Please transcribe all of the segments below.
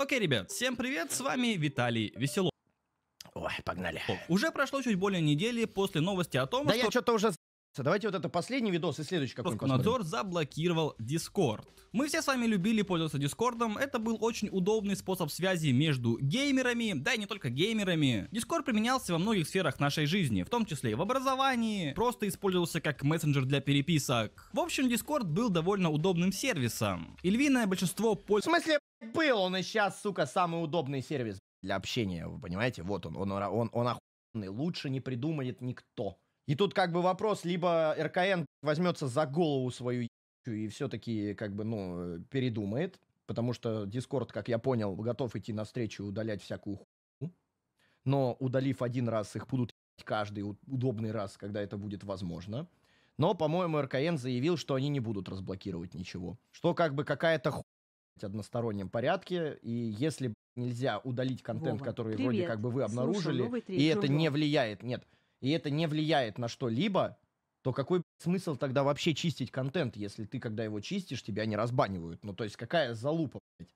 Окей, ребят, всем привет, с вами Виталий Веселов. Ой, погнали. Уже прошло чуть более недели после новости о том, да что... я что-то уже Давайте вот это последний видос и следующий какой-нибудь Надзор заблокировал Discord. Мы все с вами любили пользоваться Дискордом, это был очень удобный способ связи между геймерами, да и не только геймерами. Дискорд применялся во многих сферах нашей жизни, в том числе и в образовании, просто использовался как мессенджер для переписок. В общем, Дискорд был довольно удобным сервисом, и львиное большинство пользователей... В смысле, был, он и сейчас, сука, самый удобный сервис для общения, вы понимаете? Вот он, он, он, он охуенный, лучше не придумает никто. И тут как бы вопрос, либо РКН возьмется за голову свою и все-таки как бы, ну, э, передумает, потому что Дискорд, как я понял, готов идти навстречу и удалять всякую хуйню, но удалив один раз, их будут каждый удобный раз, когда это будет возможно. Но, по-моему, РКН заявил, что они не будут разблокировать ничего. Что как бы какая-то хуйня одностороннем порядке, и если нельзя удалить контент, Вова, который привет. вроде как бы вы ну обнаружили, и это не влияет, нет, и это не влияет на что-либо, то какой смысл тогда вообще чистить контент, если ты, когда его чистишь, тебя не разбанивают? Ну, то есть какая залупа, блядь?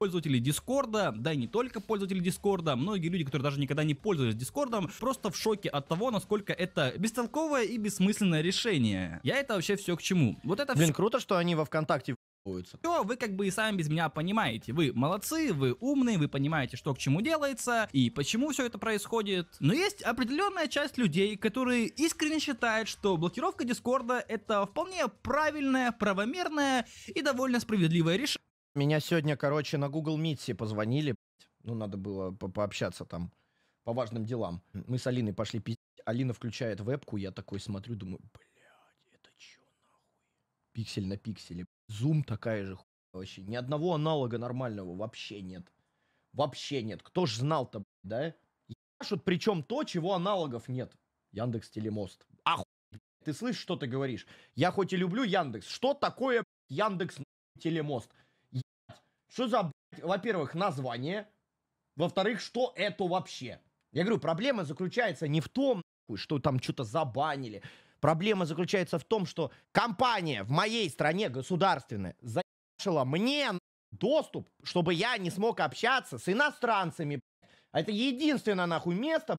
пользователей Дискорда, да и не только пользователи Дискорда, многие люди, которые даже никогда не пользовались Дискордом, просто в шоке от того, насколько это бестолковое и бессмысленное решение. Я это вообще все к чему. Вот это Блин, все... круто, что они во ВКонтакте становится. Все, вы как бы и сами без меня понимаете. Вы молодцы, вы умные, вы понимаете, что к чему делается и почему все это происходит. Но есть определенная часть людей, которые искренне считают, что блокировка Дискорда это вполне правильное, правомерное и довольно справедливое решение. Меня сегодня, короче, на Google Meet позвонили. Ну, надо было по пообщаться там по важным делам. Мы с Алиной пошли пить. Алина включает вебку, я такой смотрю, думаю, блин пиксель на пикселе. Зум такая же хуйня вообще. Ни одного аналога нормального вообще нет. Вообще нет. Кто ж знал-то, да? Яшут причем то, чего аналогов нет. Яндекс Телемост. Ахуй, ты слышишь, что ты говоришь? Я хоть и люблю Яндекс. Что такое Яндекс Телемост? Что за, во-первых, название? Во-вторых, что это вообще? Я говорю, проблема заключается не в том, что там что-то забанили, Проблема заключается в том, что компания в моей стране государственная заебашила мне доступ, чтобы я не смог общаться с иностранцами. Это единственное, нахуй, место,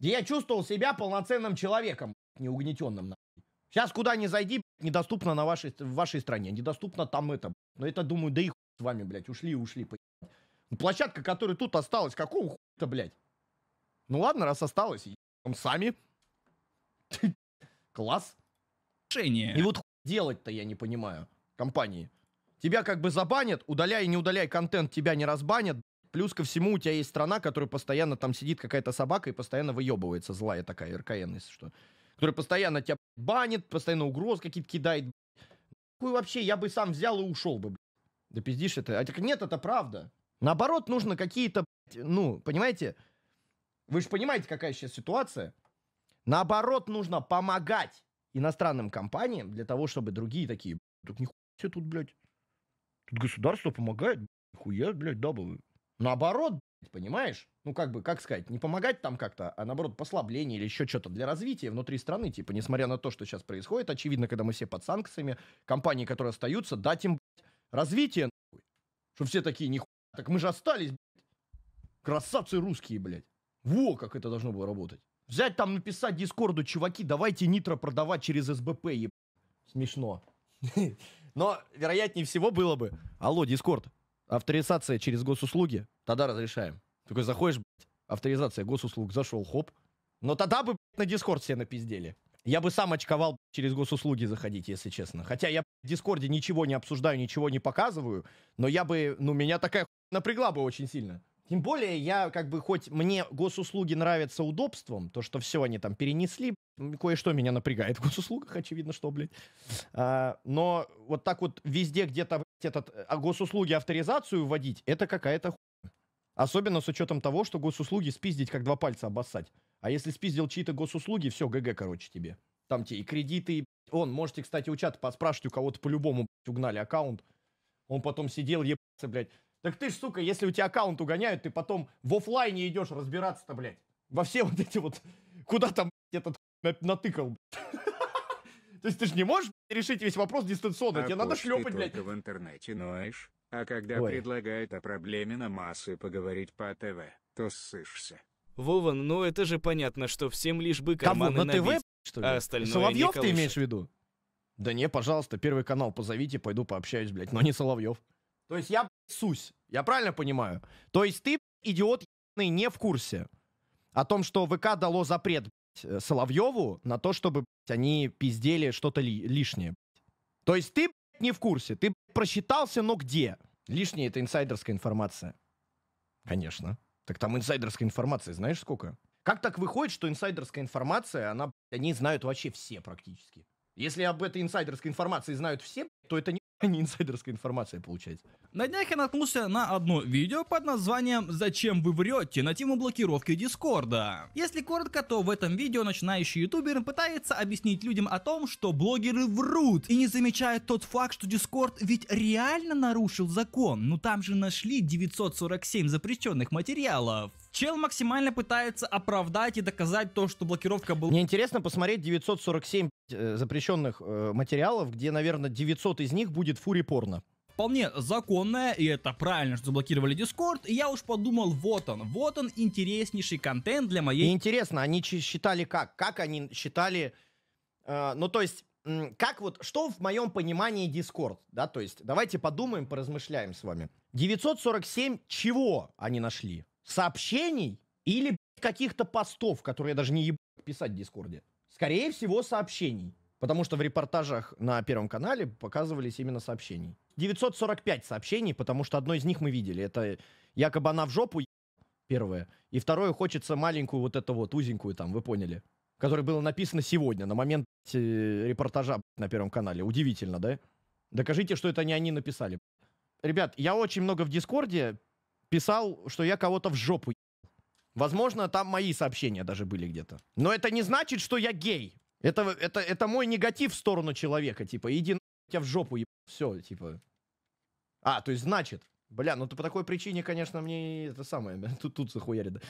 где я чувствовал себя полноценным человеком, неугнетенным. Нахуй. Сейчас куда ни зайди, недоступно на вашей, в вашей стране, недоступно там это. Но это, думаю, да и хуй с вами, блядь, ушли и ушли. Ну, площадка, которая тут осталась, какого хуя-то, блядь? Ну ладно, раз осталось, там сами. Класс. И вот делать-то я не понимаю. Компании. Тебя как бы забанят, удаляй и не удаляй контент, тебя не разбанят. Плюс ко всему у тебя есть страна, которая постоянно там сидит какая-то собака и постоянно выебывается злая такая, РКН, если что. Которая постоянно тебя банит, постоянно угроз какие-то кидает. Какую вообще, я бы сам взял и ушел бы, блядь. Да пиздишь это. А так нет, это правда. Наоборот, нужно какие-то, ну, понимаете? Вы же понимаете, какая сейчас ситуация. Наоборот, нужно помогать иностранным компаниям для того, чтобы другие такие, так нихуя все тут, блядь. Тут государство помогает, нихуя, блядь, дабы. Наоборот, блядь, понимаешь? Ну, как бы, как сказать, не помогать там как-то, а наоборот, послабление или еще что-то для развития внутри страны. Типа, несмотря на то, что сейчас происходит, очевидно, когда мы все под санкциями, компании, которые остаются, дать им, блядь, развитие, нахуй. Что все такие, нихуя, так мы же остались, блядь. Красавцы русские, блядь. Во, как это должно было работать. Взять там написать Дискорду, чуваки, давайте нитро продавать через СБП, еб... Смешно. Но вероятнее всего было бы, алло, Дискорд, авторизация через госуслуги, тогда разрешаем. Такой заходишь, блядь, авторизация госуслуг, зашел, хоп. Но тогда бы, блядь, на Дискорд все напиздели. Я бы сам очковал через госуслуги заходить, если честно. Хотя я в Дискорде ничего не обсуждаю, ничего не показываю, но я бы, ну, меня такая напрягла бы очень сильно. Тем более, я как бы, хоть мне госуслуги нравятся удобством, то, что все они там перенесли, кое-что меня напрягает в госуслугах, очевидно, что, блядь. А, но вот так вот везде где-то этот, э, а госуслуги авторизацию вводить, это какая-то хуйня. Особенно с учетом того, что госуслуги спиздить как два пальца обоссать. А если спиздил чьи-то госуслуги, все, ГГ, короче, тебе. Там тебе и кредиты, и... Он, можете, кстати, у чата поспрашивать, у кого-то по-любому, блядь, угнали аккаунт. Он потом сидел, ебался, блядь. Так ты ж, сука, если у тебя аккаунт угоняют, ты потом в офлайне идешь разбираться-то, блядь. Во все вот эти вот... Куда там, блядь, этот натыкал, То есть ты ж не можешь решить весь вопрос дистанционно, тебе надо шлепать, блядь. в интернете ноешь, а когда предлагают о проблеме на массы поговорить по ТВ, то ссышься. Вован, ну это же понятно, что всем лишь бы карманы Кому? на ТВ, что ли? а остальное Соловьев ты имеешь в виду? Да не, пожалуйста, первый канал позовите, пойду пообщаюсь, блядь, но не Соловьев. То есть я сусь, я правильно понимаю? То есть ты, идиот не в курсе о том, что ВК дало запрет Соловьеву на то, чтобы они пиздели что-то ли, лишнее. То есть ты не в курсе, ты просчитался, но где? Лишнее это инсайдерская информация. Конечно. Так там инсайдерской информации знаешь сколько? Как так выходит, что инсайдерская информация, она, они знают вообще все практически? Если об этой инсайдерской информации знают все, то это не а не инсайдерская информация получается. На днях я наткнулся на одно видео под названием «Зачем вы врете?» на тему блокировки Дискорда. Если коротко, то в этом видео начинающий ютубер пытается объяснить людям о том, что блогеры врут и не замечают тот факт, что Дискорд ведь реально нарушил закон, Но ну, там же нашли 947 запрещенных материалов. Чел максимально пытается оправдать и доказать то, что блокировка была... Мне интересно посмотреть 947 э, запрещенных э, материалов, где, наверное, 900 из них будет фури-порно вполне законное, и это правильно, что заблокировали Дискорд, и я уж подумал, вот он, вот он интереснейший контент для моей... И интересно, они считали как? Как они считали... Э, ну, то есть, как вот, что в моем понимании Дискорд, да, то есть, давайте подумаем, поразмышляем с вами. 947 чего они нашли? сообщений или каких-то постов, которые я даже не ебу писать в Дискорде. Скорее всего, сообщений. Потому что в репортажах на Первом канале показывались именно сообщений. 945 сообщений, потому что одно из них мы видели. Это якобы она в жопу е... первое. И второе, хочется маленькую вот эту вот узенькую там, вы поняли. Которое было написано сегодня, на момент э, репортажа на Первом канале. Удивительно, да? Докажите, что это не они написали. Ребят, я очень много в Дискорде писал, что я кого-то в жопу ебал. Возможно, там мои сообщения даже были где-то. Но это не значит, что я гей. Это, это, это мой негатив в сторону человека. Типа, иди на тебя в жопу ебал. Все, типа. А, то есть значит. Бля, ну то по такой причине, конечно, мне это самое, тут, тут захуярит.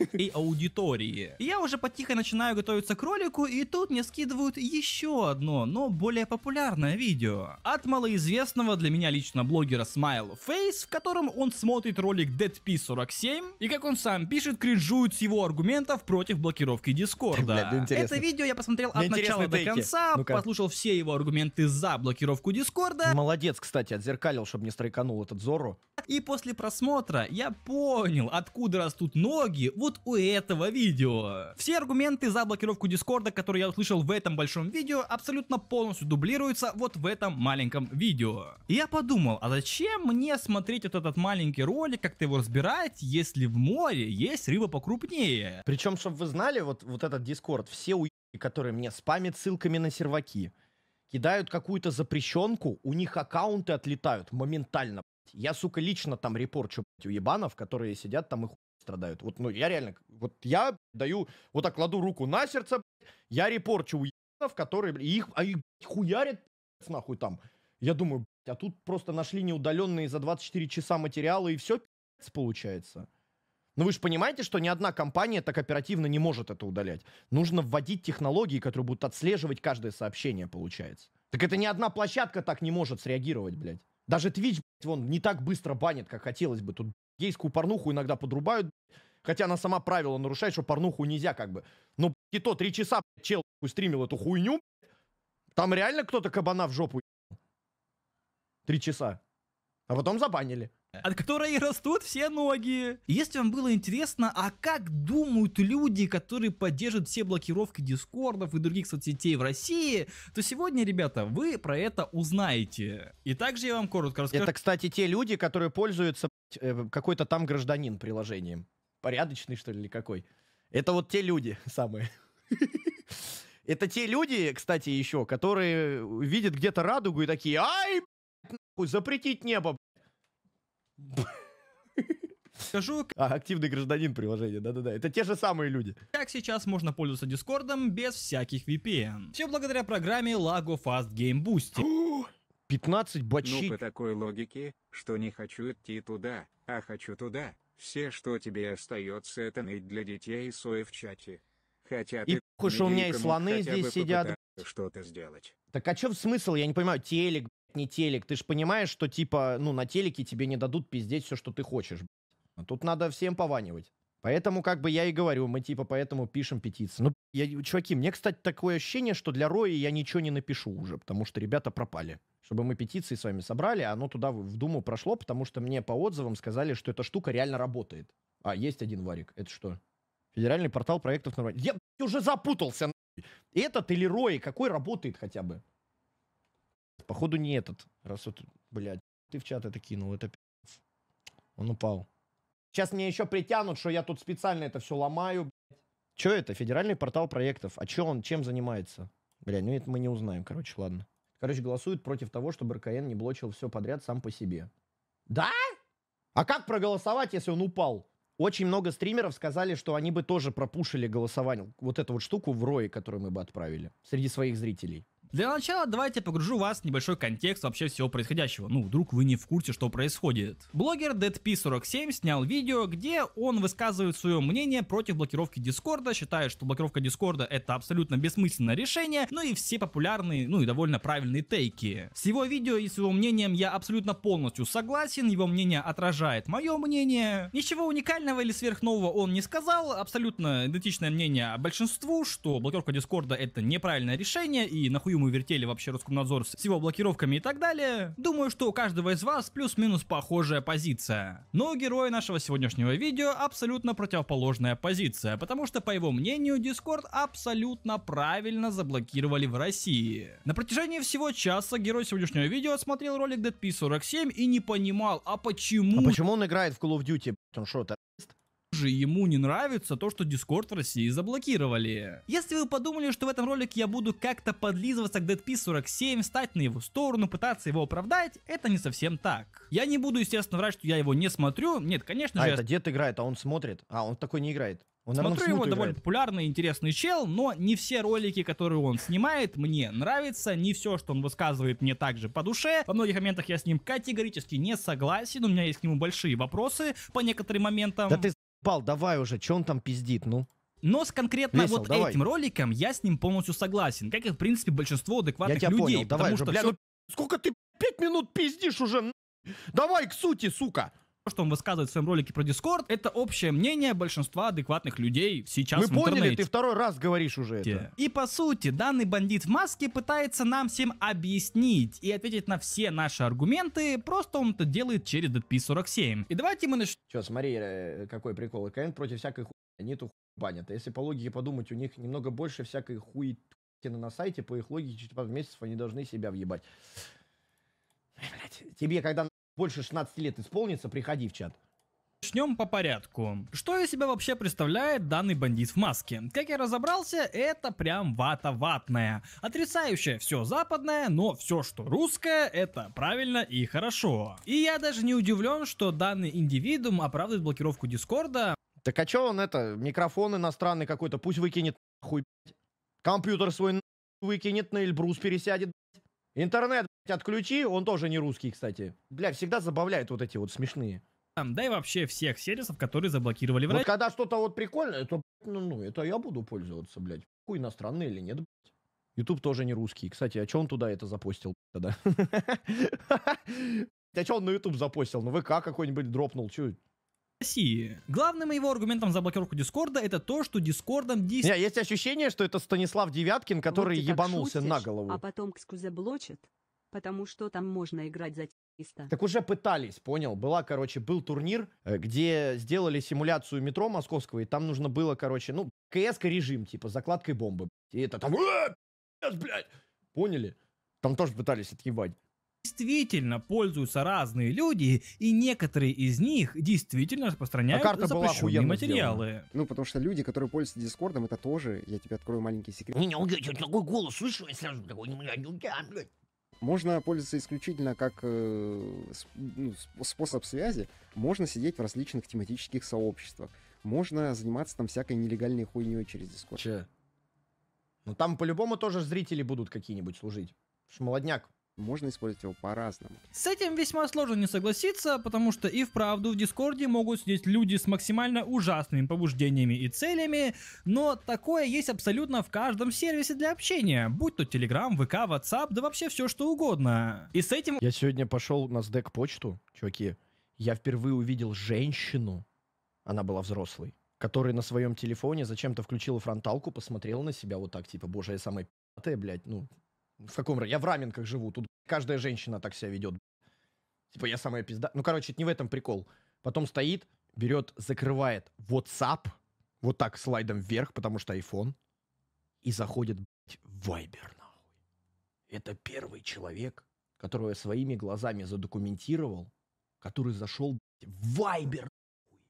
И аудитории. Я уже потихо начинаю готовиться к ролику, и тут мне скидывают еще одно, но более популярное видео. От малоизвестного для меня лично блогера Smile Face, в котором он смотрит ролик Dead P47, и как он сам пишет, кринжует с его аргументов против блокировки Дискорда. да это видео я посмотрел от начала до конца, ну послушал все его аргументы за блокировку Дискорда. Молодец, кстати, отзеркалил, чтобы не стройканул этот Зору. И после просмотра я понял, откуда растут ноги вот у этого видео. Все аргументы за блокировку Дискорда, которые я услышал в этом большом видео, абсолютно полностью дублируются вот в этом маленьком видео. И я подумал, а зачем мне смотреть вот этот маленький ролик, как-то его разбирать, если в море есть рыба покрупнее? Причем, чтобы вы знали, вот, вот этот Дискорд, все у которые мне спамят ссылками на серваки, кидают какую-то запрещенку, у них аккаунты отлетают моментально. Я, сука, лично там репорчу у ебанов, которые сидят там и хуй страдают. Вот, ну, я реально, вот я даю, вот так кладу руку на сердце, я репорчу у ебанов, которые, и их, а их хуярят нахуй там. Я думаю, а тут просто нашли неудаленные за 24 часа материалы, и все получается. Но ну, вы же понимаете, что ни одна компания так оперативно не может это удалять. Нужно вводить технологии, которые будут отслеживать каждое сообщение, получается. Так это ни одна площадка так не может среагировать, блядь. Даже Twitch вон не так быстро банит, как хотелось бы. Тут гейскую порнуху иногда подрубают, хотя она сама правила нарушает, что порнуху нельзя как бы. Но ну, и то три часа чел стримил эту хуйню, там реально кто-то кабана в жопу Три часа а потом забанили. От которой растут все ноги. Если вам было интересно, а как думают люди, которые поддерживают все блокировки дискордов и других соцсетей в России, то сегодня, ребята, вы про это узнаете. И также я вам коротко расскажу. Это, кстати, те люди, которые пользуются э, какой-то там гражданин приложением. Порядочный, что ли, или какой? Это вот те люди самые. Это те люди, кстати, еще, которые видят где-то радугу и такие, ай, Хуй, запретить небо, Скажу, а, активный гражданин приложения, да-да-да, это те же самые люди. Как сейчас можно пользоваться Дискордом без всяких VPN? Все благодаря программе Lago Fast Game Boost. 15 бачей. Ну, по такой логике, что не хочу идти туда, а хочу туда. Все, что тебе остается, это ныть для детей и сои в чате. Хотя и ты... Хуй, что у меня и слоны здесь сидят. Что-то сделать. Так а что в смысл? Я не понимаю, телек, не телек. Ты же понимаешь, что типа, ну, на телеке тебе не дадут пиздеть все, что ты хочешь. А тут надо всем пованивать. Поэтому, как бы я и говорю, мы типа поэтому пишем петицию. Ну, я, чуваки, мне, кстати, такое ощущение, что для Роя я ничего не напишу уже, потому что ребята пропали. Чтобы мы петиции с вами собрали, а оно туда в Думу прошло, потому что мне по отзывам сказали, что эта штука реально работает. А, есть один варик. Это что? Федеральный портал проектов нормально. Я уже запутался. Этот или Рой, какой работает хотя бы? Походу не этот. Раз вот, блядь, ты в чат это кинул, это пи***ц. Он упал. Сейчас мне еще притянут, что я тут специально это все ломаю, блядь. Че это? Федеральный портал проектов. А че он, чем занимается? Бля, ну это мы не узнаем, короче, ладно. Короче, голосуют против того, чтобы РКН не блочил все подряд сам по себе. Да? А как проголосовать, если он упал? Очень много стримеров сказали, что они бы тоже пропушили голосование. Вот эту вот штуку в рое, которую мы бы отправили среди своих зрителей. Для начала давайте погружу вас в небольшой контекст вообще всего происходящего, ну вдруг вы не в курсе, что происходит. Блогер DeadP47 снял видео, где он высказывает свое мнение против блокировки Дискорда, считает, что блокировка Дискорда это абсолютно бессмысленное решение, ну и все популярные, ну и довольно правильные тейки. С его видео и с его мнением я абсолютно полностью согласен, его мнение отражает мое мнение. Ничего уникального или сверхнового он не сказал, абсолютно идентичное мнение большинству, что блокировка Дискорда это неправильное решение и нахуй мы думаю, вертели вообще Роскомнадзор с его блокировками и так далее, думаю, что у каждого из вас плюс-минус похожая позиция. Но у героя нашего сегодняшнего видео абсолютно противоположная позиция, потому что, по его мнению, дискорд абсолютно правильно заблокировали в России. На протяжении всего часа герой сегодняшнего видео смотрел ролик deadpeace 47 и не понимал, а почему... А почему он играет в Call of Duty? Он что, террорист? же ему не нравится то, что Discord в России заблокировали. Если вы подумали, что в этом ролике я буду как-то подлизываться к Deadpiece 47, встать на его сторону, пытаться его оправдать, это не совсем так. Я не буду, естественно, врать, что я его не смотрю. Нет, конечно а же. А это я... дед играет, а он смотрит. А, он такой не играет. Он Смотрю его, играет. довольно популярный, интересный чел, но не все ролики, которые он снимает, мне нравятся, не все, что он высказывает, мне также по душе. Во многих моментах я с ним категорически не согласен, у меня есть к нему большие вопросы по некоторым моментам. Да ты Пал, давай уже, что он там пиздит, ну? Но с конкретно Весел, вот давай. этим роликом я с ним полностью согласен. Как и, в принципе, большинство адекватных я тебя людей. Понял. Давай потому уже, что бля, все... ну, сколько ты пять минут пиздишь уже? Давай к сути, сука! что он высказывает в своем ролике про Дискорд, это общее мнение большинства адекватных людей сейчас Мы в поняли, ты второй раз говоришь уже это. И по сути, данный бандит в маске пытается нам всем объяснить и ответить на все наши аргументы, просто он это делает через DP47. И давайте мы начнем... Че, смотри, э, какой прикол. КН против всякой хуйни, они ту хуй банят. А если по логике подумать, у них немного больше всякой хуй на сайте, по их логике через пару типа, месяцев они должны себя въебать. Блять, тебе когда больше 16 лет исполнится, приходи в чат. Начнем по порядку. Что из себя вообще представляет данный бандит в маске? Как я разобрался, это прям вата ватная. Отрицающая все западное, но все, что русское, это правильно и хорошо. И я даже не удивлен, что данный индивидуум оправдывает блокировку Дискорда. Так а чё он это, микрофон иностранный какой-то, пусть выкинет хуй, блядь. компьютер свой выкинет, на Эльбрус пересядет, Интернет, блядь, отключи, он тоже не русский, кстати. Бля, всегда забавляют вот эти вот смешные. да и вообще всех сервисов, которые заблокировали врач. Вот когда что-то вот прикольное, то, ну, ну, это я буду пользоваться, блядь. Хуй иностранный или нет, блядь. Ютуб тоже не русский. Кстати, а чё он туда это запостил тогда? А чё он на Ютуб запостил? Ну ВК какой-нибудь дропнул, чё? России. Главным его аргументом за блокировку Дискорда это то, что Дискордом действительно... Есть ощущение, что это Станислав Девяткин, который вот ебанулся шутишь, на голову. А потом Кску заблочат, потому что там можно играть за чисто. Так уже пытались, понял? Была, короче, был турнир, э, где сделали симуляцию метро московского, и там нужно было, короче, ну, кс режим, типа, закладкой бомбы. И это там... «Э, блядь! Поняли? Там тоже пытались отъебать действительно пользуются разные люди, и некоторые из них действительно распространяют а карта запрещенные была материалы. Сделана. Ну, потому что люди, которые пользуются Дискордом, это тоже, я тебе открою маленький секрет. Меня убьет я такой голос слышу, я сразу такой, можно пользоваться исключительно как э, ну, способ связи, можно сидеть в различных тематических сообществах, можно заниматься там всякой нелегальной хуйней через Discord. Че? Ну там по-любому тоже зрители будут какие-нибудь служить. Потому молодняк можно использовать его по-разному. С этим весьма сложно не согласиться, потому что и вправду в Дискорде могут сидеть люди с максимально ужасными побуждениями и целями, но такое есть абсолютно в каждом сервисе для общения, будь то Telegram, ВК, WhatsApp, да вообще все что угодно. И с этим... Я сегодня пошел на СДЭК почту, чуваки, я впервые увидел женщину, она была взрослой, которая на своем телефоне зачем-то включила фронталку, посмотрела на себя вот так, типа, боже, я самая пи***тая, блядь, ну, в каком... Я в раменках живу, тут каждая женщина так себя ведет. Типа, я самая пизда... Ну, короче, это не в этом прикол. Потом стоит, берет, закрывает WhatsApp, вот так слайдом вверх, потому что iPhone, и заходит, блядь, в Viber, нахуй. Это первый человек, которого я своими глазами задокументировал, который зашел, блядь, в Viber, нахуй.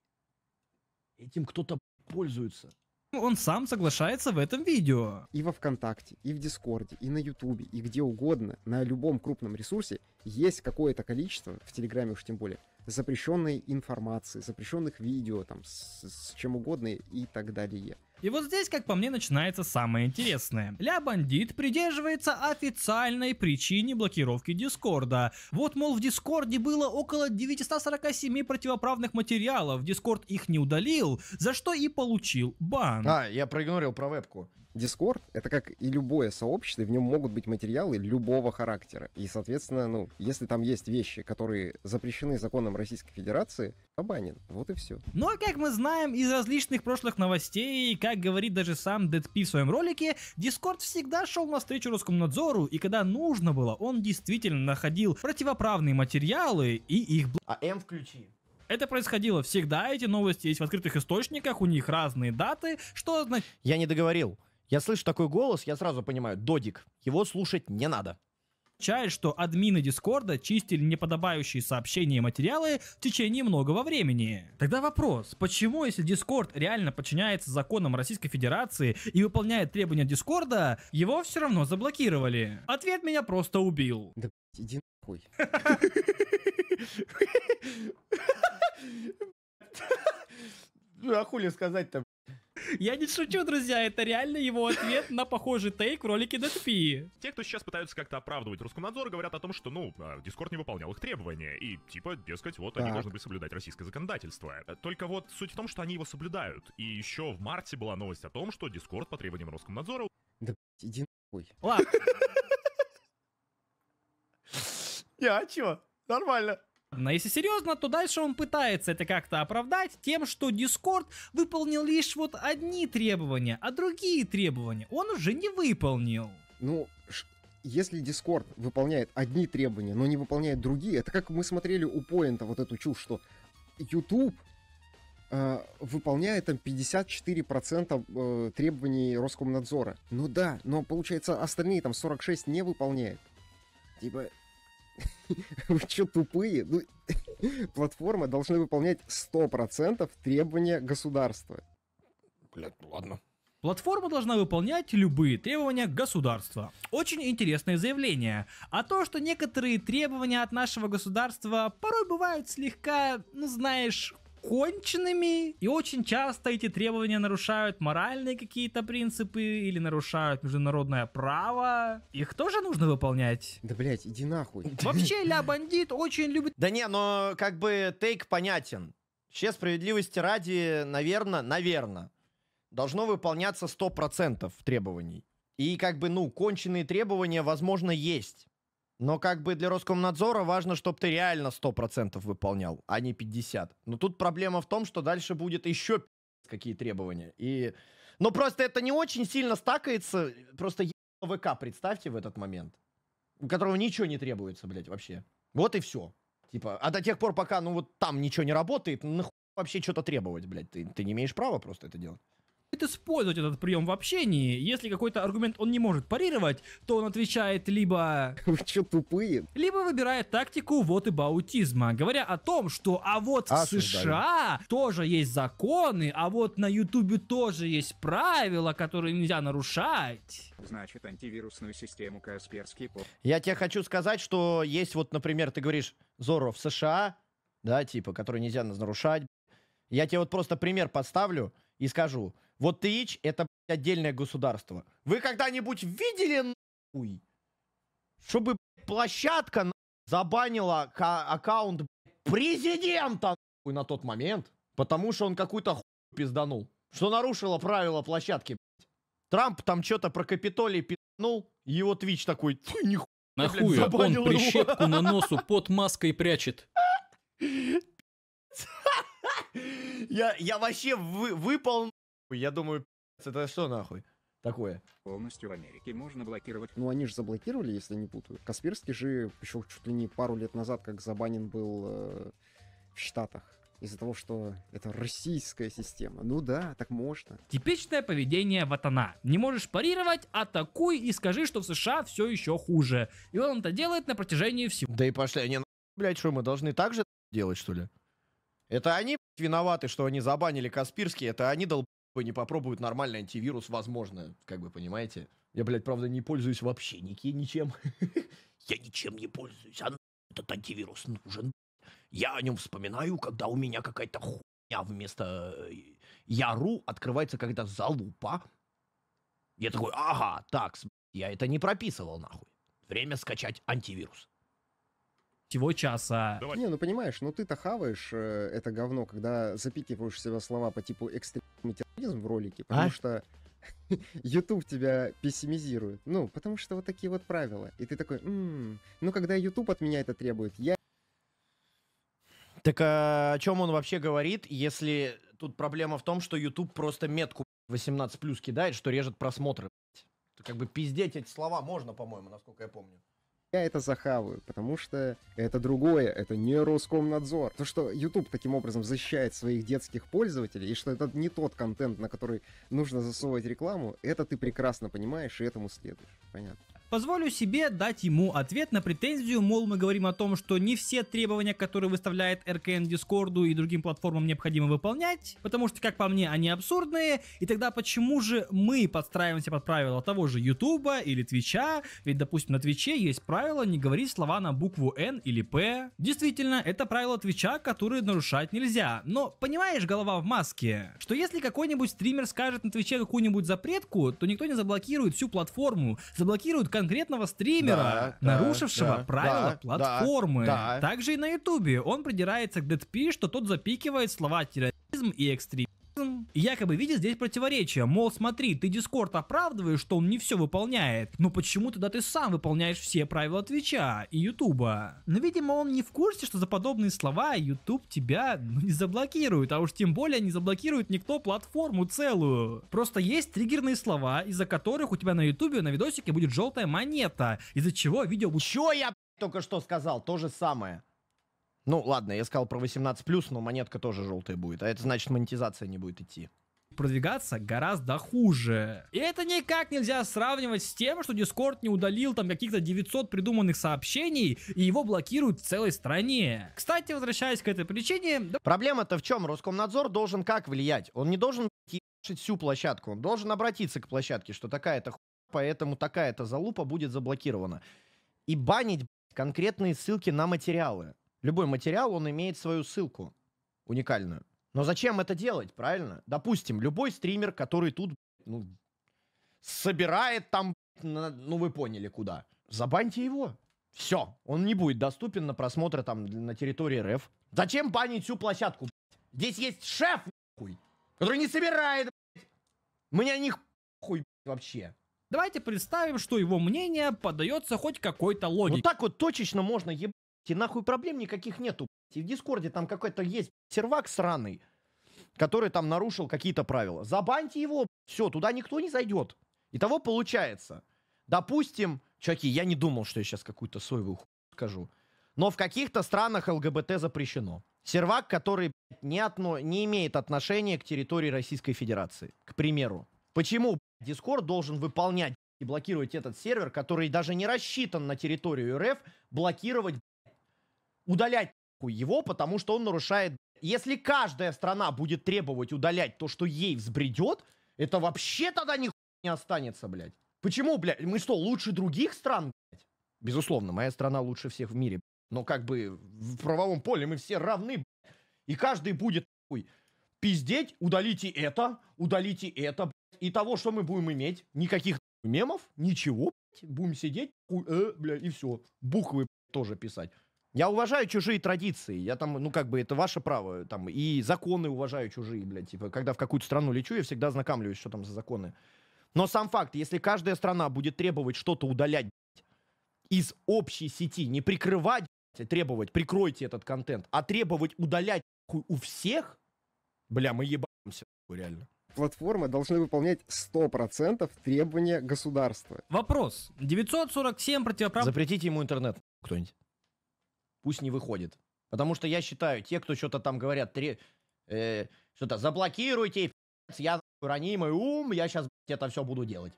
Этим кто-то, пользуется. он сам соглашается в этом видео. И во ВКонтакте, и в Дискорде, и на Ютубе, и где угодно, на любом крупном ресурсе есть какое-то количество, в Телеграме уж тем более, запрещенной информации, запрещенных видео, там, с, с чем угодно и так далее. И вот здесь, как по мне, начинается самое интересное. Ля Бандит придерживается официальной причине блокировки Дискорда. Вот, мол, в Дискорде было около 947 противоправных материалов, Дискорд их не удалил, за что и получил бан. А, я проигнорил про вебку. Discord — это как и любое сообщество, и в нем могут быть материалы любого характера. И, соответственно, ну, если там есть вещи, которые запрещены законом Российской Федерации, обанен. Вот и все. Ну а как мы знаем из различных прошлых новостей, как говорит даже сам Дэдпи в своем ролике, Discord всегда шел навстречу Роскомнадзору, и когда нужно было, он действительно находил противоправные материалы и их... А М включи. Это происходило всегда, эти новости есть в открытых источниках, у них разные даты, что значит... Я не договорил. Я слышу такой голос, я сразу понимаю, додик, его слушать не надо. Чай, что админы Дискорда чистили неподобающие сообщения и материалы в течение многого времени. Тогда вопрос, почему если Дискорд реально подчиняется законам Российской Федерации и выполняет требования Дискорда, его все равно заблокировали? Ответ меня просто убил. Да иди нахуй. А хули сказать-то, я не шучу, друзья, это реально его ответ на похожий тейк в ролике Дэдпи. Те, кто сейчас пытаются как-то оправдывать Роскомнадзор, говорят о том, что, ну, Дискорд а, не выполнял их требования, и, типа, дескать, вот так. они должны были соблюдать российское законодательство. Э, только вот суть в том, что они его соблюдают. И еще в марте была новость о том, что Дискорд по требованиям Роскомнадзора... Да, иди нахуй. Ладно. Я, а Нормально. Но если серьезно, то дальше он пытается это как-то оправдать тем, что Discord выполнил лишь вот одни требования, а другие требования он уже не выполнил. Ну, если Discord выполняет одни требования, но не выполняет другие, это как мы смотрели у Поинта вот эту чушь, что YouTube э, выполняет там 54% э, требований Роскомнадзора. Ну да, но получается остальные там 46 не выполняет. Типа, Вы что, тупые? Ну, платформы должны выполнять 100% требования государства. Блядь, ну ладно. Платформа должна выполнять любые требования государства. Очень интересное заявление. А то, что некоторые требования от нашего государства порой бывают слегка, ну знаешь, конченными, и очень часто эти требования нарушают моральные какие-то принципы или нарушают международное право. Их тоже нужно выполнять. Да, блядь, иди нахуй. Вообще, ля бандит очень любит... Да не, но как бы тейк понятен. Сейчас справедливости ради, наверное, наверное, должно выполняться 100% требований. И как бы, ну, конченые требования, возможно, есть. Но как бы для Роскомнадзора важно, чтобы ты реально 100% выполнял, а не 50%. Но тут проблема в том, что дальше будет еще какие требования. И... Но ну, просто это не очень сильно стакается. Просто ВК представьте в этот момент, у которого ничего не требуется, блядь, вообще. Вот и все. Типа, а до тех пор, пока, ну вот там ничего не работает, нахуй вообще что-то требовать, блядь. Ты, ты не имеешь права просто это делать использовать этот прием в общении. Если какой-то аргумент он не может парировать, то он отвечает либо... Вы что, тупые? Либо выбирает тактику вот и баутизма, говоря о том, что а вот а, в США да. тоже есть законы, а вот на Ютубе тоже есть правила, которые нельзя нарушать. Значит, антивирусную систему Касперский по... Я тебе хочу сказать, что есть вот, например, ты говоришь, Зоро в США, да, типа, который нельзя нарушать. Я тебе вот просто пример подставлю и скажу. Вот Twitch это отдельное государство. Вы когда-нибудь видели нахуй, чтобы площадка нахуй, забанила аккаунт президента нахуй, на тот момент, потому что он какую-то хуйню пизданул, что нарушило правила площадки. Трамп там что-то про Капитолий пизданул, и его Twitch такой, ты нихуя, Нахуй, он его. прищепку на носу под маской прячет. Я, я вообще вы, выпал я думаю, это что нахуй такое? Полностью в Америке можно блокировать. Ну, они же заблокировали, если не путаю. Касперский же еще чуть ли не пару лет назад как забанен был э, в Штатах из-за того, что это российская система. Ну да, так можно. Типичное поведение Ватана. Не можешь парировать, атакуй и скажи, что в США все еще хуже. И он это делает на протяжении всего. Да и пошли они на... Блять, что мы должны так же делать, что ли? Это они блядь, виноваты, что они забанили Касперский. это они долб не попробуют нормальный антивирус, возможно, как бы, понимаете? Я, блядь, правда, не пользуюсь вообще ники, ничем. Я ничем не пользуюсь, а этот антивирус нужен. Я о нем вспоминаю, когда у меня какая-то хуйня вместо э, яру открывается, когда залупа. Я такой, ага, так, я это не прописывал, нахуй. Время скачать антивирус всего часа. Давай. Не, ну понимаешь, ну ты-то хаваешь э, это говно, когда запикиваешь себя слова по типу экстрим в ролике, а? потому а? что YouTube тебя пессимизирует. Ну, потому что вот такие вот правила. И ты такой, м-м, ну, когда YouTube от меня это требует, я... Так а, о чем он вообще говорит, если тут проблема в том, что YouTube просто метку 18 плюс кидает, что режет просмотры. Как бы пиздеть эти слова можно, по-моему, насколько я помню я это захаваю, потому что это другое, это не Роскомнадзор. То, что YouTube таким образом защищает своих детских пользователей, и что это не тот контент, на который нужно засовывать рекламу, это ты прекрасно понимаешь и этому следуешь. Понятно позволю себе дать ему ответ на претензию, мол, мы говорим о том, что не все требования, которые выставляет РКН Дискорду и другим платформам необходимо выполнять, потому что, как по мне, они абсурдные, и тогда почему же мы подстраиваемся под правила того же Ютуба или Твича, ведь, допустим, на Твиче есть правило не говорить слова на букву Н или П. Действительно, это правило Твича, которые нарушать нельзя, но понимаешь, голова в маске, что если какой-нибудь стример скажет на Твиче какую-нибудь запретку, то никто не заблокирует всю платформу, заблокируют контент конкретного стримера, да, нарушившего да, правила да, платформы. Да, Также и на Ютубе он придирается к Дэдпи, что тот запикивает слова терроризм и экстрим якобы видит здесь противоречие. Мол, смотри, ты Дискорд оправдываешь, что он не все выполняет, но почему тогда ты сам выполняешь все правила Твича и Ютуба? Но, ну, видимо, он не в курсе, что за подобные слова Ютуб тебя ну, не заблокирует, а уж тем более не заблокирует никто платформу целую. Просто есть триггерные слова, из-за которых у тебя на Ютубе на видосике будет желтая монета, из-за чего видео будет... Чё я только что сказал? То же самое. Ну, ладно, я сказал про 18+, но монетка тоже желтая будет, а это значит монетизация не будет идти продвигаться гораздо хуже. И это никак нельзя сравнивать с тем, что Discord не удалил там каких-то 900 придуманных сообщений и его блокируют в целой стране. Кстати, возвращаясь к этой причине... Да... Проблема-то в чем? Роскомнадзор должен как влиять? Он не должен ебашить всю площадку, он должен обратиться к площадке, что такая-то хуйня, поэтому такая-то залупа будет заблокирована. И банить конкретные ссылки на материалы любой материал, он имеет свою ссылку уникальную. Но зачем это делать, правильно? Допустим, любой стример, который тут ну, собирает там, ну вы поняли куда, забаньте его. Все, он не будет доступен на просмотр там на территории РФ. Зачем банить всю площадку? Здесь есть шеф, хуй, который не собирает, мы о них хуй вообще. Давайте представим, что его мнение поддается хоть какой-то логике. Вот так вот точечно можно ебать тебе нахуй проблем никаких нету. И в Дискорде там какой-то есть сервак сраный, который там нарушил какие-то правила. Забаньте его, все, туда никто не зайдет. И того получается. Допустим, чуваки, я не думал, что я сейчас какую-то соевую хуйню скажу. Но в каких-то странах ЛГБТ запрещено. Сервак, который не, отно... не имеет отношения к территории Российской Федерации, к примеру. Почему Дискорд должен выполнять и блокировать этот сервер, который даже не рассчитан на территорию РФ, блокировать удалять его, потому что он нарушает... Если каждая страна будет требовать удалять то, что ей взбредет, это вообще тогда ни не останется, блядь. Почему, блядь? Мы что, лучше других стран, блядь? Безусловно, моя страна лучше всех в мире. Но как бы в правовом поле мы все равны, блядь. И каждый будет, хуй, пиздеть, удалите это, удалите это, блядь. И того, что мы будем иметь, никаких мемов, ничего, блядь. Будем сидеть, хуй, э, блядь, и все. Буквы, блядь, тоже писать. Я уважаю чужие традиции. Я там, ну, как бы, это ваше право. Э, там, и законы уважаю чужие, блядь. Типа, когда в какую-то страну лечу, я всегда знакомлюсь, что там за законы. Но сам факт, если каждая страна будет требовать что-то удалять блядь, из общей сети, не прикрывать, блядь, требовать, прикройте этот контент, а требовать удалять блядь, у всех, бля, мы ебаемся, реально платформы должны выполнять 100% требования государства. Вопрос. 947 противоправных... Запретите ему интернет кто-нибудь пусть не выходит. Потому что я считаю, те, кто что-то там говорят, три, э, что-то заблокируйте, я ранимый ум, я сейчас это все буду делать.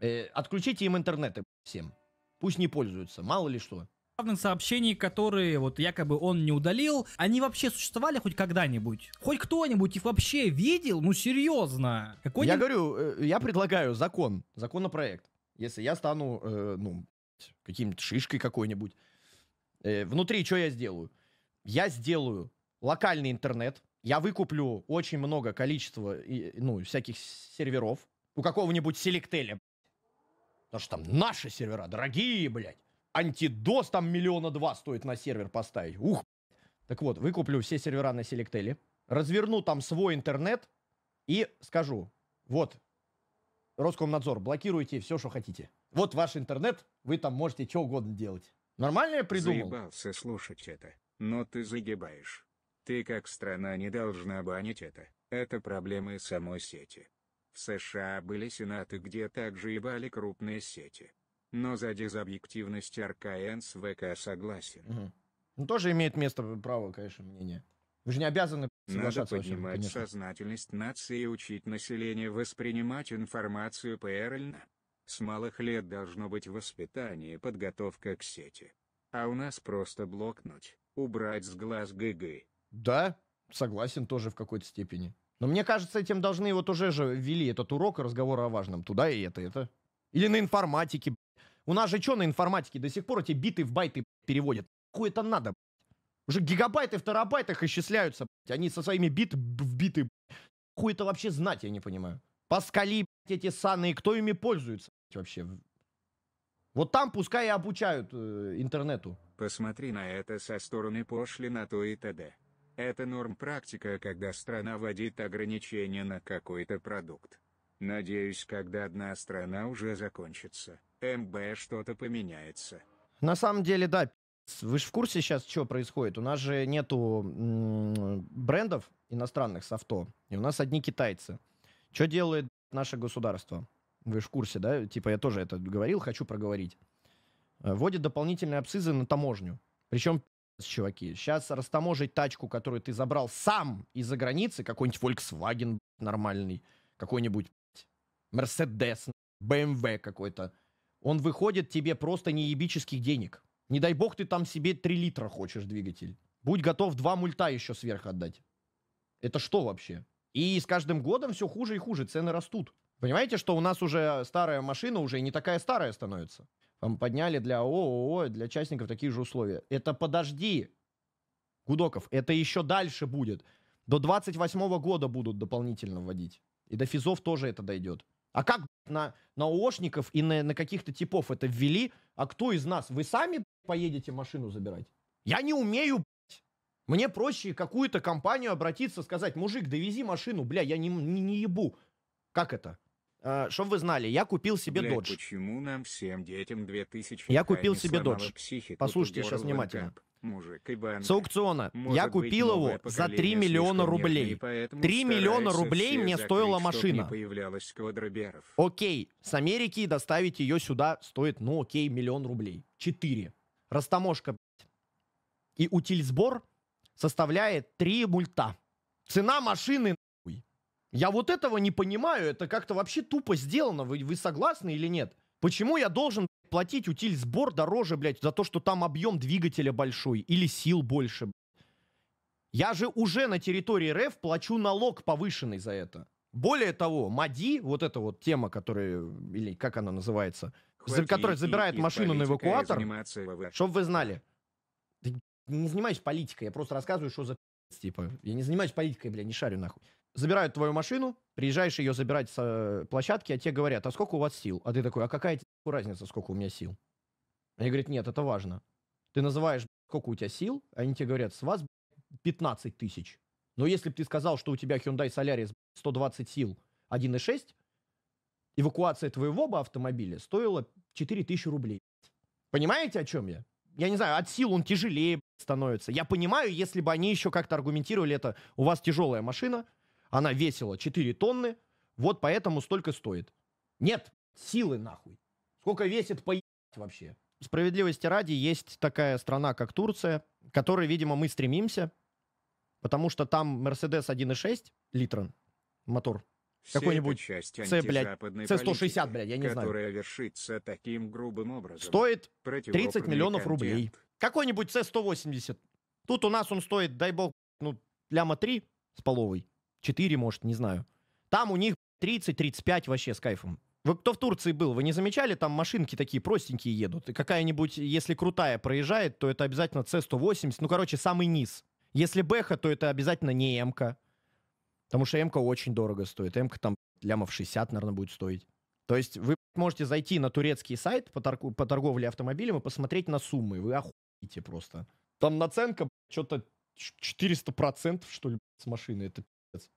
Э, отключите им интернеты всем. Пусть не пользуются, мало ли что главных сообщений, которые вот якобы он не удалил, они вообще существовали хоть когда-нибудь? Хоть кто-нибудь их вообще видел? Ну серьезно. Какой я говорю, э, я предлагаю закон, законопроект. Если я стану, э, ну, каким-то шишкой какой-нибудь, Э, внутри что я сделаю? Я сделаю локальный интернет. Я выкуплю очень много количества ну, всяких серверов у какого-нибудь селектеля. Потому что там наши сервера дорогие, блядь. Антидос там миллиона два стоит на сервер поставить. Ух. Так вот, выкуплю все сервера на селектеле, разверну там свой интернет и скажу, вот, Роскомнадзор, блокируйте все, что хотите. Вот ваш интернет, вы там можете что угодно делать. Нормально я придумал? Заебался слушать это. Но ты загибаешь. Ты как страна не должна банить это. Это проблемы самой сети. В США были сенаты, где также ебали крупные сети. Но за дезобъективность РКН с ВК согласен. Угу. Ну, тоже имеет место право, конечно, мнение. Вы же не обязаны соглашаться. Надо поднимать вообще, сознательность нации и учить население воспринимать информацию правильно. С малых лет должно быть воспитание и подготовка к сети. А у нас просто блокнуть, убрать с глаз ГГ. Да, согласен тоже в какой-то степени. Но мне кажется, этим должны вот уже же ввели этот урок разговор о важном. Туда и это, это. Или на информатике. У нас же что на информатике? До сих пор эти биты в байты переводят. Кое это надо, Уже гигабайты в терабайтах исчисляются, Они со своими бит в биты. Хуй это вообще знать, я не понимаю. Паскали, эти саны, кто ими пользуется вообще? Вот там пускай и обучают э, интернету. Посмотри на это со стороны пошли на то и т.д. Это норм практика, когда страна вводит ограничения на какой-то продукт. Надеюсь, когда одна страна уже закончится, МБ что-то поменяется. На самом деле, да, вы же в курсе сейчас, что происходит? У нас же нету брендов иностранных с авто, и у нас одни китайцы. Что делает наше государство? Вы же в курсе, да? Типа я тоже это говорил, хочу проговорить. Э, вводит дополнительные абсцизы на таможню. Причем, чуваки, сейчас растаможить тачку, которую ты забрал сам из-за границы, какой-нибудь Volkswagen нормальный, какой-нибудь Mercedes, BMW какой-то, он выходит тебе просто неебических денег. Не дай бог ты там себе 3 литра хочешь двигатель. Будь готов два мульта еще сверх отдать. Это что вообще? И с каждым годом все хуже и хуже, цены растут. Понимаете, что у нас уже старая машина уже не такая старая становится. Вам подняли для ООО, для частников такие же условия. Это подожди, Гудоков, это еще дальше будет. До 28 -го года будут дополнительно вводить. И до физов тоже это дойдет. А как на, на ООшников и на, на каких-то типов это ввели? А кто из нас? Вы сами поедете машину забирать? Я не умею мне проще какую-то компанию обратиться, сказать, мужик, довези машину, бля, я не, не, не ебу. Как это? Э, Чтоб вы знали, я купил себе Блядь, Dodge. почему нам всем детям 2000? Я купил себе Dodge. Психику, Послушайте сейчас внимательно. Кап. Мужик, с аукциона. Может я купил его за 3 миллиона рублей. 3 миллиона рублей мне закрыть, стоила машина. Окей, с Америки доставить ее сюда стоит, ну окей, миллион рублей. 4. Растаможка, И утиль сбор составляет 3 мульта. Цена машины я вот этого не понимаю, это как-то вообще тупо сделано, вы, вы согласны или нет? Почему я должен платить утиль сбор дороже, блядь, за то, что там объем двигателя большой или сил больше? Я же уже на территории РФ плачу налог повышенный за это. Более того, МАДИ, вот эта вот тема, которая, или как она называется, за, которая забирает машину на эвакуатор, чтобы вы знали, не занимаюсь политикой, я просто рассказываю, что за типа. Я не занимаюсь политикой, бля, не шарю нахуй. Забирают твою машину, приезжаешь ее забирать с э, площадки, а тебе говорят, а сколько у вас сил? А ты такой, а какая тебе разница, сколько у меня сил? Они говорят, нет, это важно. Ты называешь, сколько у тебя сил, они тебе говорят, с вас 15 тысяч. Но если бы ты сказал, что у тебя Hyundai Solaris 120 сил 1.6, эвакуация твоего бы автомобиля стоила тысячи рублей. Понимаете, о чем я? Я не знаю, от сил он тяжелее, становится. Я понимаю, если бы они еще как-то аргументировали это, у вас тяжелая машина, она весила 4 тонны, вот поэтому столько стоит. Нет, силы нахуй. Сколько весит поебать вообще? Справедливости ради, есть такая страна, как Турция, которой, видимо, мы стремимся, потому что там Mercedes 1.6 литра мотор какой-нибудь C, блядь, C160, блядь, я не знаю. Которая вершится таким грубым образом. Стоит 30 миллионов контент. рублей. Какой-нибудь С-180. Тут у нас он стоит, дай бог, ну, ляма 3 с половой. 4, может, не знаю. Там у них 30-35 вообще с кайфом. Вы кто в Турции был, вы не замечали, там машинки такие простенькие едут. И какая-нибудь, если крутая проезжает, то это обязательно C180, ну, короче, самый низ. Если Бэха, то это обязательно не МК. Потому что МК очень дорого стоит. МК там лямов 60, наверное, будет стоить. То есть вы можете зайти на турецкий сайт по, торг... по торговле автомобилем и посмотреть на суммы. Вы охуете просто. Там наценка что-то 400% что ли с машины. Это пи***ц.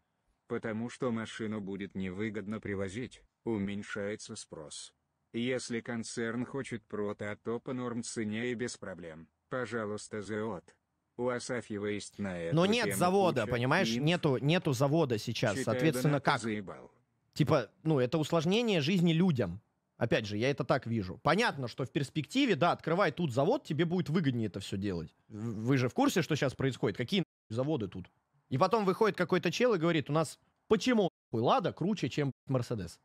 Потому что машину будет невыгодно привозить, уменьшается спрос. Если концерн хочет прота, то по норм цене и без проблем. Пожалуйста, ЗОТ. У Асафьева есть на это. Но нет завода, куча. понимаешь? Инф. Нету, нету завода сейчас. Читай, Соответственно, как? Заебал. Типа, ну, это усложнение жизни людям. Опять же, я это так вижу. Понятно, что в перспективе, да, открывай тут завод, тебе будет выгоднее это все делать. Вы же в курсе, что сейчас происходит? Какие заводы тут? И потом выходит какой-то чел и говорит, у нас почему Лада круче, чем Мерседес?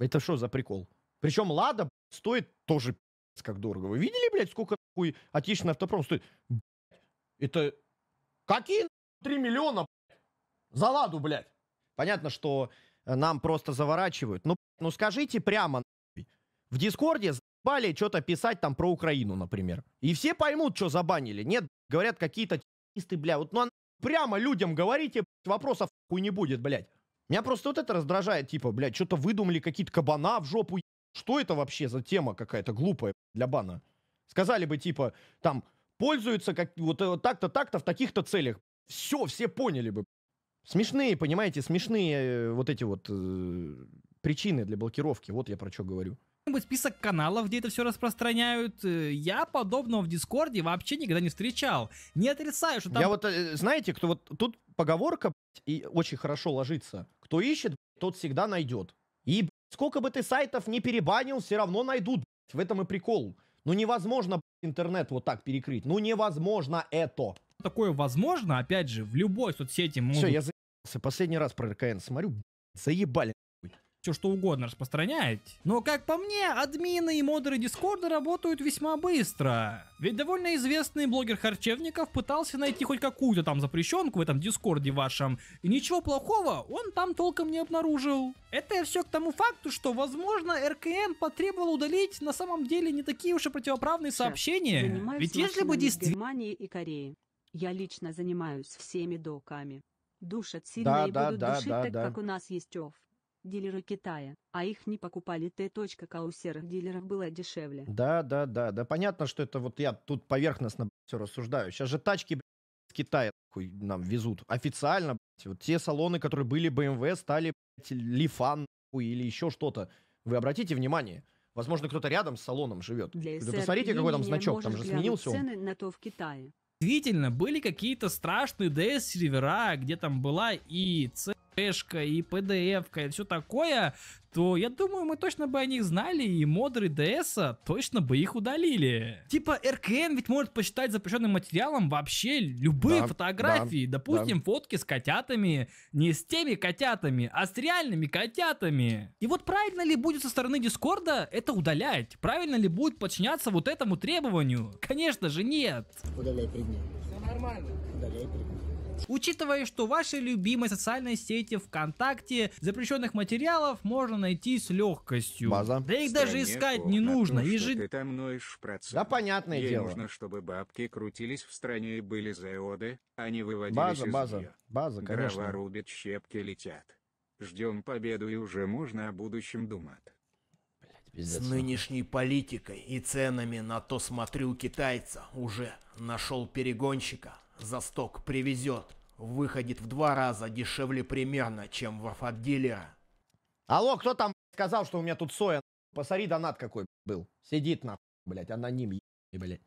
Это что за прикол? Причем Лада стоит тоже как дорого. Вы видели, блядь, сколько хуй отечественный автопром стоит? Это какие 3 миллиона блядь, за Ладу, блядь? Понятно, что нам просто заворачивают. Ну, ну скажите прямо, в Дискорде забали что-то писать там про Украину, например. И все поймут, что забанили. Нет, говорят, какие-то террористы, бля. Вот, ну, а прямо людям говорите, вопросов хуй не будет, блядь. Меня просто вот это раздражает, типа, блядь, что-то выдумали какие-то кабана в жопу. Что это вообще за тема какая-то глупая для бана? Сказали бы, типа, там, пользуются как, вот, э, вот так-то, так-то, в таких-то целях. Все, все поняли бы. Смешные, понимаете, смешные э, вот эти вот э, причины для блокировки. Вот я про что говорю список каналов, где это все распространяют. Э, я подобного в Дискорде вообще никогда не встречал. Не отрицаю, что там... Я вот, э, знаете, кто вот тут поговорка и очень хорошо ложится. Кто ищет, тот всегда найдет. И сколько бы ты сайтов не перебанил, все равно найдут. В этом и прикол. Ну невозможно интернет вот так перекрыть. Ну невозможно это. Такое возможно, опять же, в любой соцсети могут... Все, я за... Последний раз про РКН смотрю, заебали. Все что угодно распространяет. Но как по мне, админы и модеры Дискорда работают весьма быстро. Ведь довольно известный блогер Харчевников пытался найти хоть какую-то там запрещенку в этом Дискорде вашем. И ничего плохого он там толком не обнаружил. Это все к тому факту, что, возможно, РКН потребовал удалить на самом деле не такие уж и противоправные Сейчас. сообщения. Ведь если бы действительно... Германии и Кореи. Я лично занимаюсь всеми доками. Душат сильно да, и да, будут да, душить, да, так да. как у нас есть ОФ. Дилеры Китая, а их не покупали Т.К. у серых дилеров было дешевле. Да, да, да, да. Понятно, что это вот я тут поверхностно все рассуждаю. Сейчас же тачки с Китая нам везут официально. вот те салоны, которые были BMW, эм стали блядь, Лифан или еще что-то. Вы обратите внимание. Возможно, кто-то рядом с салоном живет. Для посмотрите, какой там значок, там же сменился он. цены на то в Китае действительно были какие-то страшные DS-сервера, где там была и C, ТЭшка, и ПДФ-ка, и все такое, то я думаю, мы точно бы о них знали, и модеры ДС точно бы их удалили. Типа РКН ведь может посчитать запрещенным материалом вообще любые да, фотографии. Да, Допустим, да. фотки с котятами. Не с теми котятами, а с реальными котятами. И вот правильно ли будет со стороны Дискорда это удалять? Правильно ли будет подчиняться вот этому требованию? Конечно же нет. Удаляй предмет. Все нормально. Удаляй предмет. Учитывая, что ваши любимые социальные сети ВКонтакте запрещенных материалов можно найти с легкостью. База. Да их даже искать не ну нужно. и же... ты там Да понятное Ей дело. нужно, чтобы бабки крутились в стране и были заоды, а не выводились база, из база, нее. База, конечно. Дрова рубят, щепки летят. Ждем победу и уже можно о будущем думать. С нынешней политикой и ценами на то смотрю китайца уже нашел перегонщика. Засток привезет. Выходит в два раза дешевле примерно, чем в дилера Алло, кто там сказал, что у меня тут соя? Посмотри, донат какой был. Сидит на, блядь, аноним, е... блядь.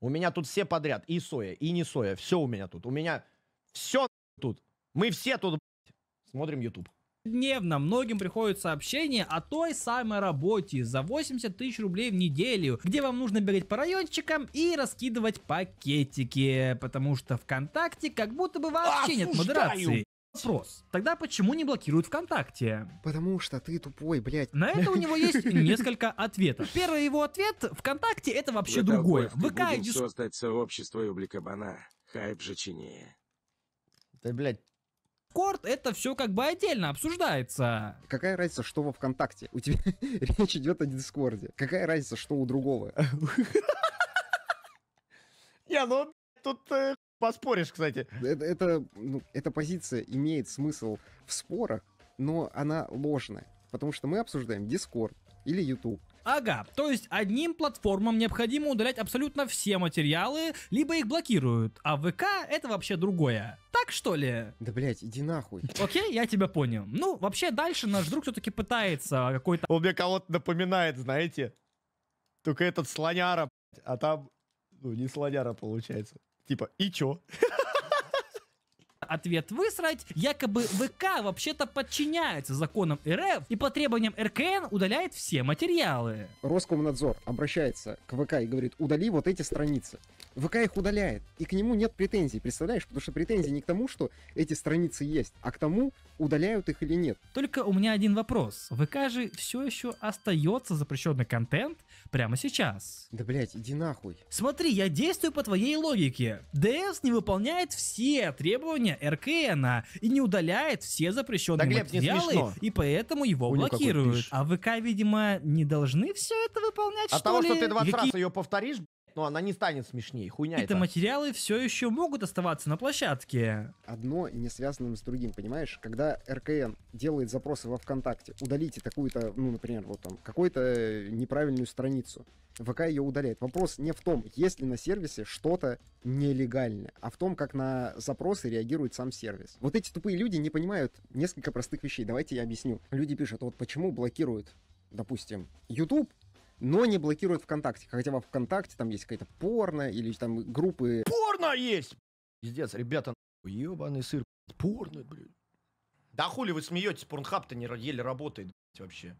У меня тут все подряд. И соя, и не соя. Все у меня тут. У меня все тут. Мы все тут, блядь. Смотрим YouTube. Ежедневно многим приходят сообщения о той самой работе за 80 тысяч рублей в неделю, где вам нужно бегать по райончикам и раскидывать пакетики, потому что ВКонтакте как будто бы вообще Осуждаю. нет модерации. Вопрос. Тогда почему не блокируют ВКонтакте? Потому что ты тупой, блядь. На это у него есть несколько ответов. Первый его ответ – ВКонтакте это вообще Для другое. ВК и создать сообщество Юблика Бана. Хайп же чинее. Да, блядь, Дискорд, это все как бы отдельно обсуждается. Какая разница, что во ВКонтакте? У тебя речь идет о Дискорде. Какая разница, что у другого? Я, ну тут э, поспоришь, кстати. Это, ну, эта позиция имеет смысл в спорах, но она ложная. Потому что мы обсуждаем дискорд или YouTube. Ага, то есть одним платформам необходимо удалять абсолютно все материалы, либо их блокируют, а ВК это вообще другое. Так что ли? Да блять, иди нахуй. Окей, я тебя понял. Ну, вообще дальше наш друг все-таки пытается какой-то... Он мне кого-то напоминает, знаете? Только этот слоняра, а там, ну, не слоняра получается. Типа, и чё? ответ «высрать», якобы ВК вообще-то подчиняется законам РФ и по требованиям РКН удаляет все материалы. Роскомнадзор обращается к ВК и говорит, удали вот эти страницы. ВК их удаляет, и к нему нет претензий, представляешь? Потому что претензии не к тому, что эти страницы есть, а к тому, удаляют их или нет. Только у меня один вопрос. ВК же все еще остается запрещенный контент прямо сейчас. Да, блять, иди нахуй. Смотри, я действую по твоей логике. ДС не выполняет все требования РКН и не удаляет все запрещенные да, материалы, и поэтому его Хули блокируют. А ВК, видимо, не должны все это выполнять, От что того, ли? что ты 20 Какие... раз ее повторишь, но она не станет смешнее, хуйня это. материалы все еще могут оставаться на площадке. Одно не связанным с другим, понимаешь? Когда РКН делает запросы во ВКонтакте, удалите такую-то, ну, например, вот там, какую-то э, неправильную страницу, ВК ее удаляет. Вопрос не в том, есть ли на сервисе что-то нелегальное, а в том, как на запросы реагирует сам сервис. Вот эти тупые люди не понимают несколько простых вещей. Давайте я объясню. Люди пишут, вот почему блокируют, допустим, YouTube, но не блокирует ВКонтакте. Хотя во ВКонтакте там есть какая-то порно или там группы... Порно есть! Пиздец, ребята, ебаный сыр. Порно, блин. Да хули вы смеетесь, порнхаб-то не еле работает, блядь, вообще.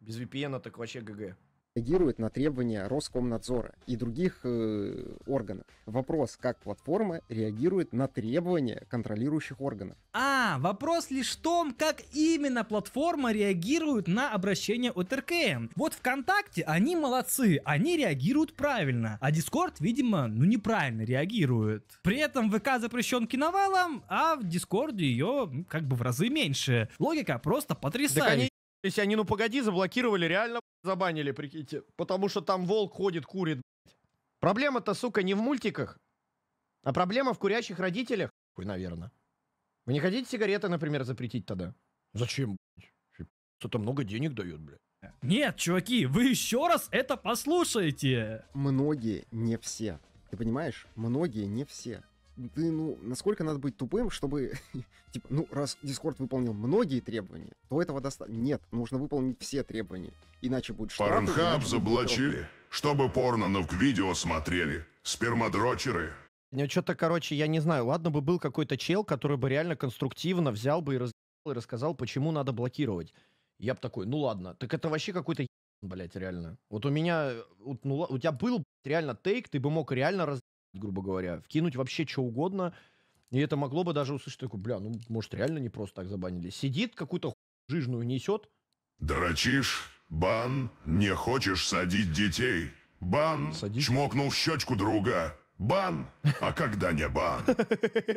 Без VPN так вообще ГГ реагирует на требования Роскомнадзора и других э, органов. Вопрос, как платформа реагирует на требования контролирующих органов. А, вопрос лишь в том, как именно платформа реагирует на обращение от РКН. Вот ВКонтакте они молодцы, они реагируют правильно, а Дискорд, видимо, ну неправильно реагирует. При этом ВК запрещен киновалом, а в Дискорде ее как бы в разы меньше. Логика просто потрясающая. Так они если они, ну погоди, заблокировали, реально забанили, прикиньте. Потому что там волк ходит, курит, Проблема-то, сука, не в мультиках, а проблема в курящих родителях. Хуй, наверное. Вы не хотите сигареты, например, запретить тогда? Зачем, блядь? Что-то много денег дает, блядь. Нет, чуваки, вы еще раз это послушаете. Многие, не все. Ты понимаешь? Многие, не все ты, ну, насколько надо быть тупым, чтобы, типа, ну, раз Discord выполнил многие требования, то этого достаточно. Нет, нужно выполнить все требования, иначе будет штрафы. Порнхаб заблочили, чтобы порно на видео смотрели. Спермодрочеры. Ну, что-то, короче, я не знаю. Ладно бы был какой-то чел, который бы реально конструктивно взял бы и, раз... и рассказал, почему надо блокировать. Я бы такой, ну ладно. Так это вообще какой-то блять реально. Вот у меня, э, вот, ну, у тебя был реально тейк, ты бы мог реально раз грубо говоря, вкинуть вообще что угодно, и это могло бы даже услышать, такой, бля, ну, может, реально не просто так забанили. Сидит, какую-то ху... жижную несет. Дрочишь? Бан? Не хочешь садить детей? Бан? Садить? Чмокнул в щечку друга. Бан, а когда не бан?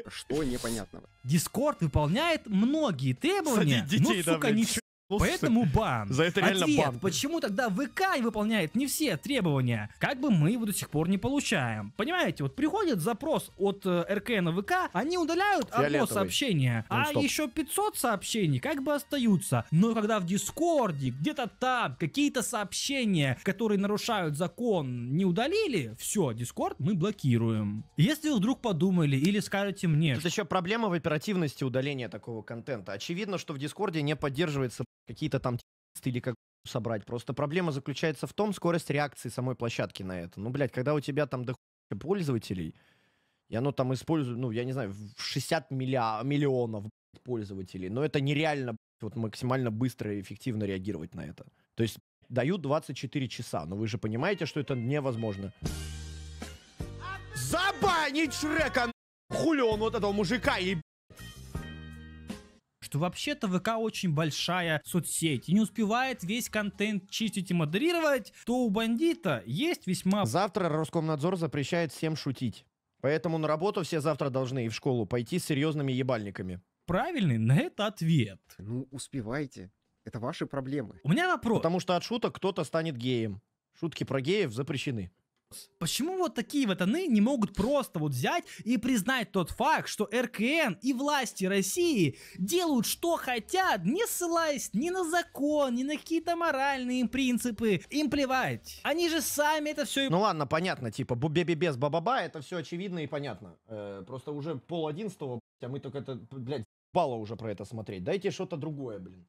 Что непонятного? Дискорд выполняет многие требования, ну, детей, сука, не все. Поэтому бан. За это реально Ответ, бан. почему тогда ВК выполняет не все требования? Как бы мы его до сих пор не получаем. Понимаете, вот приходит запрос от э, РК на ВК, они удаляют Фиолетовый. одно сообщение, ну, а стоп. еще 500 сообщений как бы остаются. Но когда в Дискорде, где-то там, какие-то сообщения, которые нарушают закон, не удалили, все, Дискорд мы блокируем. Если вы вдруг подумали или скажете мне... Тут еще проблема в оперативности удаления такого контента. Очевидно, что в Дискорде не поддерживается какие-то там или как собрать. Просто проблема заключается в том, скорость реакции самой площадки на это. Ну, блядь, когда у тебя там до пользователей, и оно там использует, ну, я не знаю, 60 миллиа- миллионов блядь, пользователей, но это нереально, блядь, вот максимально быстро и эффективно реагировать на это. То есть дают 24 часа, но вы же понимаете, что это невозможно. Забанить Шрека, хули он вот этого мужика, и что вообще-то ВК очень большая соцсеть и не успевает весь контент чистить и модерировать, то у бандита есть весьма... Завтра Роскомнадзор запрещает всем шутить. Поэтому на работу все завтра должны и в школу пойти с серьезными ебальниками. Правильный на это ответ. Ну, успевайте. Это ваши проблемы. У меня вопрос. Потому что от шуток кто-то станет геем. Шутки про геев запрещены. Почему вот такие вот они не могут просто вот взять и признать тот факт, что РКН и власти России делают что хотят, не ссылаясь ни на закон, ни на какие-то моральные принципы. Им плевать. Они же сами это все... Ну ладно, понятно, типа бубеби без бабаба, это все очевидно и понятно. Э, просто уже пол одиннадцатого, а мы только это, блядь, бало уже про это смотреть. Дайте что-то другое, блин.